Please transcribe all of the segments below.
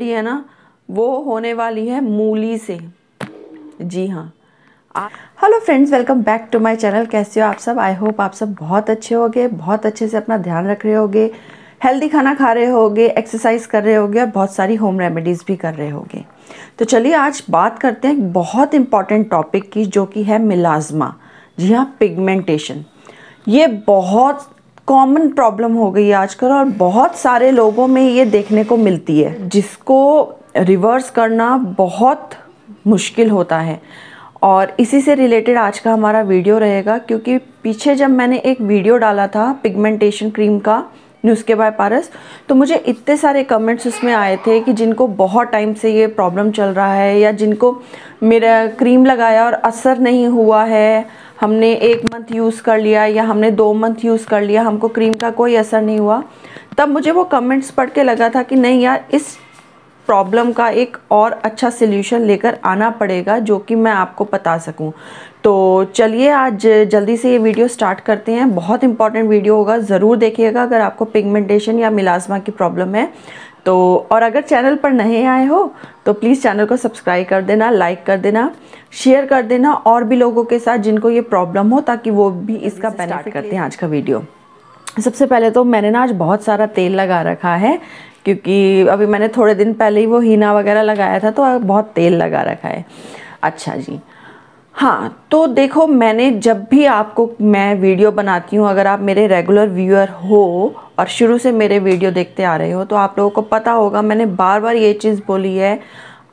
है ना वो होने वाली है मूली से जी हाँ hello friends welcome back to my channel कैसे हो आप सब आई होप आप सब बहुत अच्छे होगे बहुत अच्छे से अपना ध्यान रख रहे होगे हेल्दी खाना खा रहे होगे एक्सरसाइज कर रहे होगे और बहुत सारी होम रेमेडीज़ भी कर रहे होगे तो चलिए आज बात करते हैं बहुत इंपॉर्टेंट टॉपिक की जो कि है मिलाजमा जी हाँ पिगमेंटेशन ये बहुत कॉमन प्रॉब्लम हो गई आजकल और बहुत सारे लोगों में ये देखने को मिलती है जिसको रिवर्स करना बहुत मुश्किल होता है और इसी से रिलेटेड आज का हमारा वीडियो रहेगा क्योंकि पीछे जब मैंने एक वीडियो डाला था पिगमेंटेशन क्रीम का न्यूज़ के बाय पारस तो मुझे इतने सारे कमेंट्स उसमें आए थे कि जिनको बहुत टाइम से ये प्रॉब्लम चल रहा है या जिनको मेरा क्रीम लगाया और असर नहीं हुआ है हमने एक मंथ यूज़ कर लिया या हमने दो मंथ यूज़ कर लिया हमको क्रीम का कोई असर नहीं हुआ तब मुझे वो कमेंट्स पढ़ के लगा था कि नहीं यार इस प्रॉब्लम का एक और अच्छा सोल्यूशन लेकर आना पड़ेगा जो कि मैं आपको बता सकूं तो चलिए आज जल्दी से ये वीडियो स्टार्ट करते हैं बहुत इंपॉर्टेंट वीडियो होगा ज़रूर देखिएगा अगर आपको पिगमेंटेशन या मिलाजमा की प्रॉब्लम है तो और अगर चैनल पर नहीं आए हो तो प्लीज़ चैनल को सब्सक्राइब कर देना लाइक कर देना शेयर कर देना और भी लोगों के साथ जिनको ये प्रॉब्लम हो ताकि वो भी इसका बेनिफिट करते हैं आज का वीडियो सबसे पहले तो मैंने ना आज बहुत सारा तेल लगा रखा है क्योंकि अभी मैंने थोड़े दिन पहले ही वो हीना वगैरह लगाया था तो बहुत तेल लगा रखा है अच्छा जी हाँ तो देखो मैंने जब भी आपको मैं वीडियो बनाती हूँ अगर आप मेरे रेगुलर व्यूअर हो और शुरू से मेरे वीडियो देखते आ रहे हो तो आप लोगों को पता होगा मैंने बार बार ये चीज़ बोली है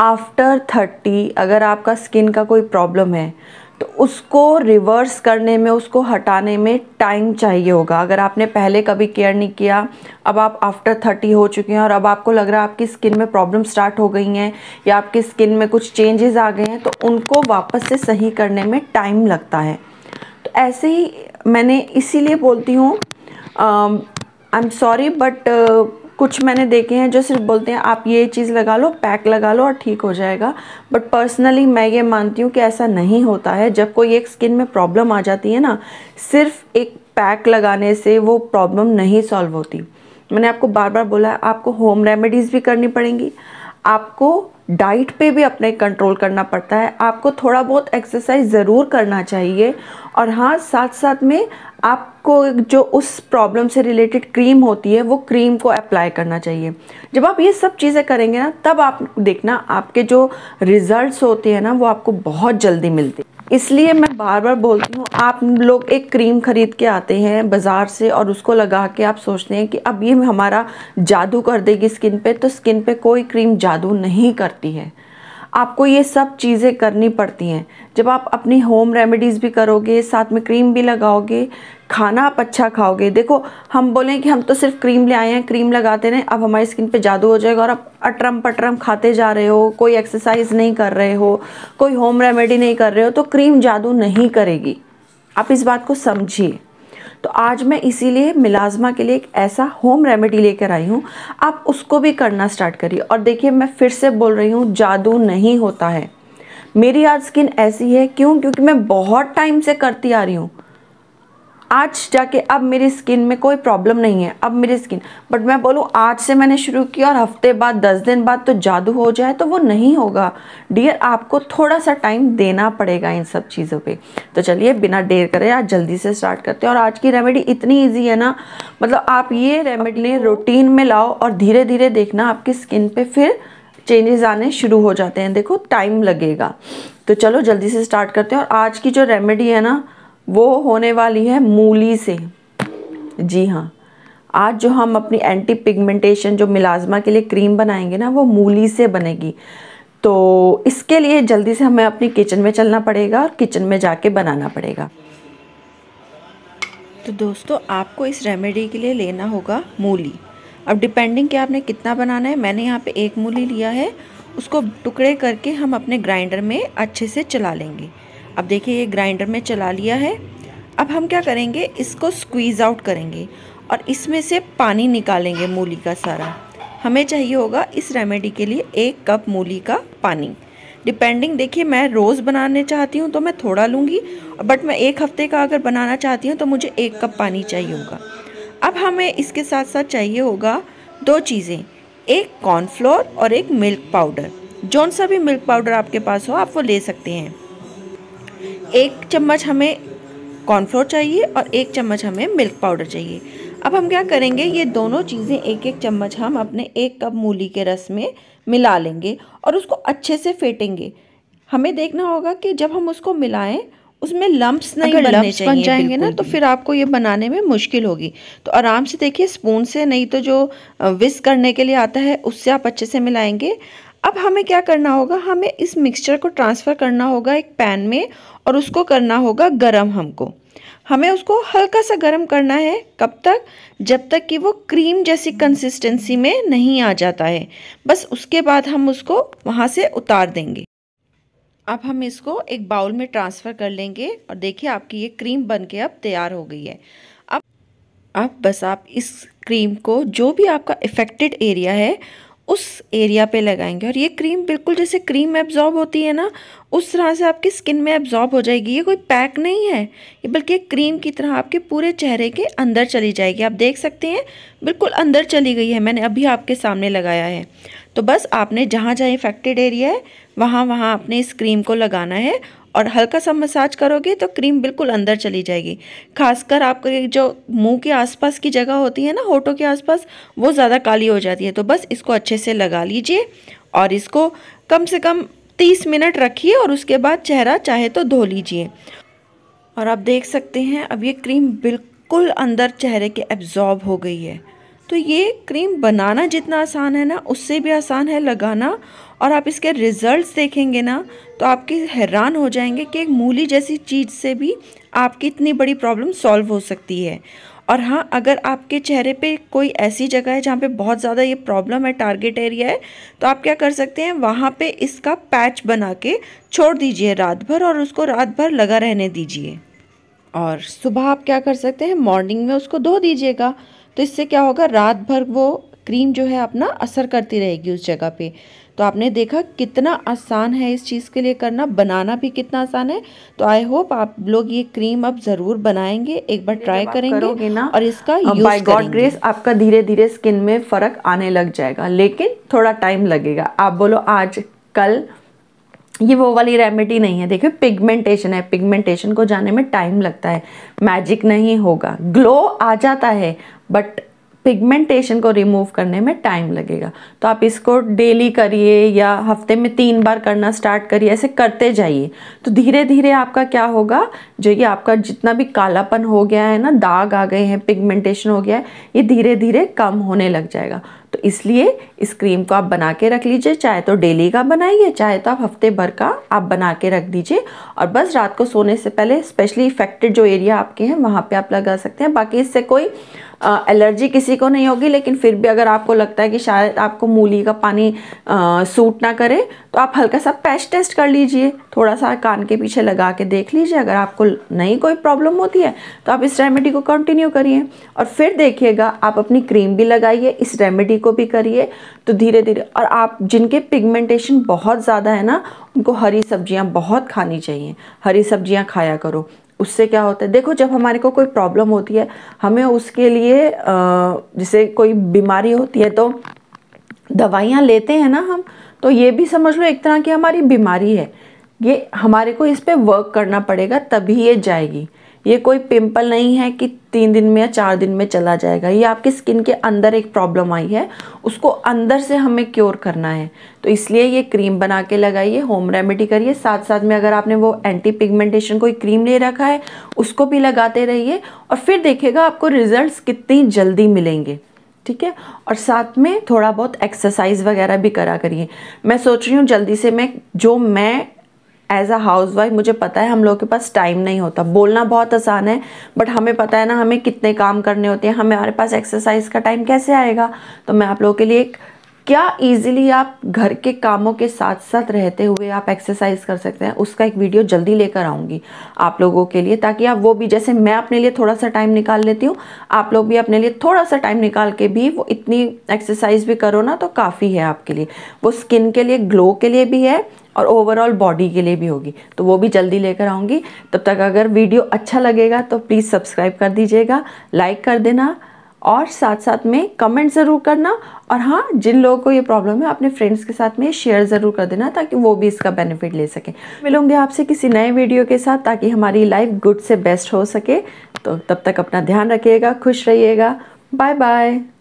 आफ्टर थर्टी अगर आपका स्किन का कोई प्रॉब्लम है तो उसको रिवर्स करने में उसको हटाने में टाइम चाहिए होगा अगर आपने पहले कभी केयर नहीं किया अब आप आफ्टर थर्टी हो चुके हैं और अब आपको लग रहा है आपकी स्किन में प्रॉब्लम स्टार्ट हो गई हैं या आपकी स्किन में कुछ चेंजेस आ गए हैं तो उनको वापस से सही करने में टाइम लगता है तो ऐसे ही मैंने इसीलिए बोलती हूँ आई एम सॉरी बट कुछ मैंने देखे हैं जो सिर्फ बोलते हैं आप ये चीज़ लगा लो पैक लगा लो और ठीक हो जाएगा बट पर्सनली मैं ये मानती हूँ कि ऐसा नहीं होता है जब कोई एक स्किन में प्रॉब्लम आ जाती है ना सिर्फ एक पैक लगाने से वो प्रॉब्लम नहीं सॉल्व होती मैंने आपको बार बार बोला है आपको होम रेमेडीज़ भी करनी पड़ेंगी आपको डाइट पे भी अपने कंट्रोल करना पड़ता है आपको थोड़ा बहुत एक्सरसाइज ज़रूर करना चाहिए और हाँ साथ साथ में आपको जो उस प्रॉब्लम से रिलेटेड क्रीम होती है वो क्रीम को अप्लाई करना चाहिए जब आप ये सब चीज़ें करेंगे ना तब आप देखना आपके जो रिज़ल्ट्स होते हैं ना वो आपको बहुत जल्दी मिलते इसलिए मैं बार बार बोलती हूँ आप लोग एक क्रीम ख़रीद के आते हैं बाज़ार से और उसको लगा के आप सोचते हैं कि अब ये हमारा जादू कर देगी स्किन पे तो स्किन पे कोई क्रीम जादू नहीं करती है आपको ये सब चीज़ें करनी पड़ती हैं जब आप अपनी होम रेमेडीज़ भी करोगे साथ में क्रीम भी लगाओगे खाना आप अच्छा खाओगे देखो हम बोलें कि हम तो सिर्फ क्रीम ले आए हैं क्रीम लगाते रहे अब हमारी स्किन पे जादू हो जाएगा और आप अटरम पटरम खाते जा रहे हो कोई एक्सरसाइज नहीं कर रहे हो कोई होम रेमेडी नहीं कर रहे हो तो क्रीम जादू नहीं करेगी आप इस बात को समझिए तो आज मैं इसीलिए मिलाजमा के लिए एक ऐसा होम रेमेडी लेकर आई हूँ आप उसको भी करना स्टार्ट करिए और देखिए मैं फिर से बोल रही हूँ जादू नहीं होता है मेरी आज स्किन ऐसी है क्यों क्योंकि मैं बहुत टाइम से करती आ रही हूँ आज जाके अब मेरी स्किन में कोई प्रॉब्लम नहीं है अब मेरी स्किन बट मैं बोलूँ आज से मैंने शुरू किया और हफ्ते बाद दस दिन बाद तो जादू हो जाए तो वो नहीं होगा डियर आपको थोड़ा सा टाइम देना पड़ेगा इन सब चीज़ों पे तो चलिए बिना देर करें आज जल्दी से स्टार्ट करते हैं और आज की रेमेडी इतनी ईजी है ना मतलब आप ये रेमेडी रूटीन में लाओ और धीरे धीरे देखना आपकी स्किन पर फिर चेंजेस आने शुरू हो जाते हैं देखो टाइम लगेगा तो चलो जल्दी से स्टार्ट करते हैं और आज की जो रेमेडी है ना वो होने वाली है मूली से जी हाँ आज जो हम अपनी एंटी पिगमेंटेशन जो मिलाजमा के लिए क्रीम बनाएंगे ना वो मूली से बनेगी तो इसके लिए जल्दी से हमें अपनी किचन में चलना पड़ेगा और किचन में जाके बनाना पड़ेगा तो दोस्तों आपको इस रेमेडी के लिए लेना होगा मूली अब डिपेंडिंग कि आपने कितना बनाना है मैंने यहाँ पे एक मूली लिया है उसको टुकड़े करके हम अपने ग्राइंडर में अच्छे से चला लेंगे अब देखिए ये ग्राइंडर में चला लिया है अब हम क्या करेंगे इसको स्क्वीज़ आउट करेंगे और इसमें से पानी निकालेंगे मूली का सारा हमें चाहिए होगा इस रेमेडी के लिए एक कप मूली का पानी डिपेंडिंग देखिए मैं रोज़ बनाने चाहती हूँ तो मैं थोड़ा लूँगी बट मैं एक हफ्ते का अगर बनाना चाहती हूँ तो मुझे एक कप पानी चाहिए होगा अब हमें इसके साथ साथ चाहिए होगा दो चीज़ें एक कॉर्नफ्लोर और एक मिल्क पाउडर जौन सा भी मिल्क पाउडर आपके पास हो आप वो ले सकते हैं एक चम्मच हमें कॉर्नफ्लोर चाहिए और एक चम्मच हमें मिल्क पाउडर चाहिए अब हम क्या करेंगे ये दोनों चीज़ें एक एक चम्मच हम अपने एक कप मूली के रस में मिला लेंगे और उसको अच्छे से फेटेंगे हमें देखना होगा कि जब हम उसको मिलाएं उसमें लम्ब्स नहीं अगर बनने चाहिए बन जाएंगे ना तो फिर आपको ये बनाने में मुश्किल होगी तो आराम से देखिए स्पून से नहीं तो जो विस्क करने के लिए आता है उससे आप अच्छे से मिलाएंगे अब हमें क्या करना होगा हमें इस मिक्सचर को ट्रांसफ़र करना होगा एक पैन में और उसको करना होगा गरम हमको हमें उसको हल्का सा गरम करना है कब तक जब तक कि वो क्रीम जैसी कंसिस्टेंसी में नहीं आ जाता है बस उसके बाद हम उसको वहाँ से उतार देंगे अब हम इसको एक बाउल में ट्रांसफ़र कर लेंगे और देखिए आपकी ये क्रीम बन के अब तैयार हो गई है अब अब बस आप इस क्रीम को जो भी आपका इफ़ेक्टेड एरिया है उस एरिया पे लगाएंगे और ये क्रीम बिल्कुल जैसे क्रीम एब्जॉर्ब होती है ना उस तरह से आपकी स्किन में एब्जॉर्ब हो जाएगी ये कोई पैक नहीं है ये बल्कि एक क्रीम की तरह आपके पूरे चेहरे के अंदर चली जाएगी आप देख सकते हैं बिल्कुल अंदर चली गई है मैंने अभी आपके सामने लगाया है तो बस आपने जहाँ जहाँ इफेक्टेड एरिया है वहाँ वहाँ आपने इस क्रीम को लगाना है और हल्का सा मसाज करोगे तो क्रीम बिल्कुल अंदर चली जाएगी खासकर आपके जो मुंह के आसपास की जगह होती है ना होठों के आसपास वो ज़्यादा काली हो जाती है तो बस इसको अच्छे से लगा लीजिए और इसको कम से कम तीस मिनट रखिए और उसके बाद चेहरा चाहे तो धो लीजिए और आप देख सकते हैं अब ये क्रीम बिल्कुल अंदर चेहरे के एब्जॉर्ब हो गई है तो ये क्रीम बनाना जितना आसान है ना उससे भी आसान है लगाना और आप इसके रिज़ल्ट्स देखेंगे ना तो आपके हैरान हो जाएंगे कि एक मूली जैसी चीज़ से भी आपकी इतनी बड़ी प्रॉब्लम सॉल्व हो सकती है और हाँ अगर आपके चेहरे पे कोई ऐसी जगह है जहाँ पे बहुत ज़्यादा ये प्रॉब्लम है टारगेट एरिया है तो आप क्या कर सकते हैं वहाँ पे इसका पैच बना के छोड़ दीजिए रात भर और उसको रात भर लगा रहने दीजिए और सुबह आप क्या कर सकते हैं मॉर्निंग में उसको धो दीजिएगा तो इससे क्या होगा रात भर वो क्रीम जो है अपना असर करती रहेगी उस जगह पर तो आपने देखा कितना आसान है इस चीज़ के लिए करना बनाना भी कितना आसान है तो आई होप आप लोग ये क्रीम अब ज़रूर बनाएंगे एक बार ट्राई करेंगे ना और इसका बाय गॉड ग्रेस आपका धीरे धीरे स्किन में फ़र्क आने लग जाएगा लेकिन थोड़ा टाइम लगेगा आप बोलो आज कल ये वो वाली रेमेडी नहीं है देखिए पिगमेंटेशन है पिगमेंटेशन को जाने में टाइम लगता है मैजिक नहीं होगा ग्लो आ जाता है बट पिगमेंटेशन को रिमूव करने में टाइम लगेगा तो आप इसको डेली करिए या हफ्ते में तीन बार करना स्टार्ट करिए ऐसे करते जाइए तो धीरे धीरे आपका क्या होगा जो ये आपका जितना भी कालापन हो गया है ना दाग आ गए हैं पिगमेंटेशन हो गया है ये धीरे धीरे कम होने लग जाएगा तो इसलिए इस क्रीम को आप बना के रख लीजिए चाहे तो डेली का बनाइए चाहे तो आप हफ्ते भर का आप बना के रख दीजिए और बस रात को सोने से पहले स्पेशली इफेक्टेड जो एरिया आपके हैं वहाँ पे आप लगा सकते हैं बाकी इससे कोई एलर्जी किसी को नहीं होगी लेकिन फिर भी अगर आपको लगता है कि शायद आपको मूली का पानी आ, सूट ना करे तो आप हल्का सा पैच टेस्ट कर लीजिए थोड़ा सा कान के पीछे लगा के देख लीजिए अगर आपको नहीं कोई प्रॉब्लम होती है तो आप इस रेमेडी को कंटिन्यू करिए और फिर देखिएगा आप अपनी क्रीम भी लगाइए इस रेमेडी को भी करिए तो धीरे धीरे और आप जिनके पिगमेंटेशन बहुत ज़्यादा है ना उनको हरी सब्जियाँ बहुत खानी चाहिए हरी सब्जियाँ खाया करो उससे क्या होता है देखो जब हमारे को कोई प्रॉब्लम होती है हमें उसके लिए जैसे कोई बीमारी होती है तो दवाइयाँ लेते हैं ना हम तो ये भी समझ लो एक तरह की हमारी बीमारी है ये हमारे को इस पर वर्क करना पड़ेगा तभी ये जाएगी ये कोई पिंपल नहीं है कि तीन दिन में या चार दिन में चला जाएगा ये आपकी स्किन के अंदर एक प्रॉब्लम आई है उसको अंदर से हमें क्योर करना है तो इसलिए ये क्रीम बना के लगाइए होम रेमेडी करिए साथ साथ में अगर आपने वो एंटी पिगमेंटेशन कोई क्रीम ले रखा है उसको भी लगाते रहिए और फिर देखिएगा आपको रिजल्ट कितनी जल्दी मिलेंगे ठीक है और साथ में थोड़ा बहुत एक्सरसाइज वगैरह भी करा करिए मैं सोच रही हूँ जल्दी से मैं जो मैं एज अ हाउस वाइफ मुझे पता है हम लोग के पास टाइम नहीं होता बोलना बहुत आसान है बट हमें पता है ना हमें कितने काम करने होते हैं हमें हमारे पास एक्सरसाइज का टाइम कैसे आएगा तो मैं आप लोगों के लिए एक क्या इजीली आप घर के कामों के साथ साथ रहते हुए आप एक्सरसाइज कर सकते हैं उसका एक वीडियो जल्दी लेकर आऊँगी आप लोगों के लिए ताकि आप वो भी जैसे मैं अपने लिए थोड़ा सा टाइम निकाल लेती हूँ आप लोग भी अपने लिए थोड़ा सा टाइम निकाल के भी वो इतनी एक्सरसाइज भी करो ना तो काफ़ी है आपके लिए वो स्किन के लिए ग्लो के लिए भी है और ओवरऑल बॉडी के लिए भी होगी तो वो भी जल्दी लेकर आऊँगी तब तक अगर वीडियो अच्छा लगेगा तो प्लीज़ सब्सक्राइब कर दीजिएगा लाइक कर देना और साथ साथ में कमेंट ज़रूर करना और हाँ जिन लोगों को ये प्रॉब्लम है अपने फ्रेंड्स के साथ में शेयर ज़रूर कर देना ताकि वो भी इसका बेनिफिट ले सकें मिलोंगे आपसे किसी नए वीडियो के साथ ताकि हमारी लाइफ गुड से बेस्ट हो सके तो तब तक अपना ध्यान रखिएगा खुश रहिएगा बाय बाय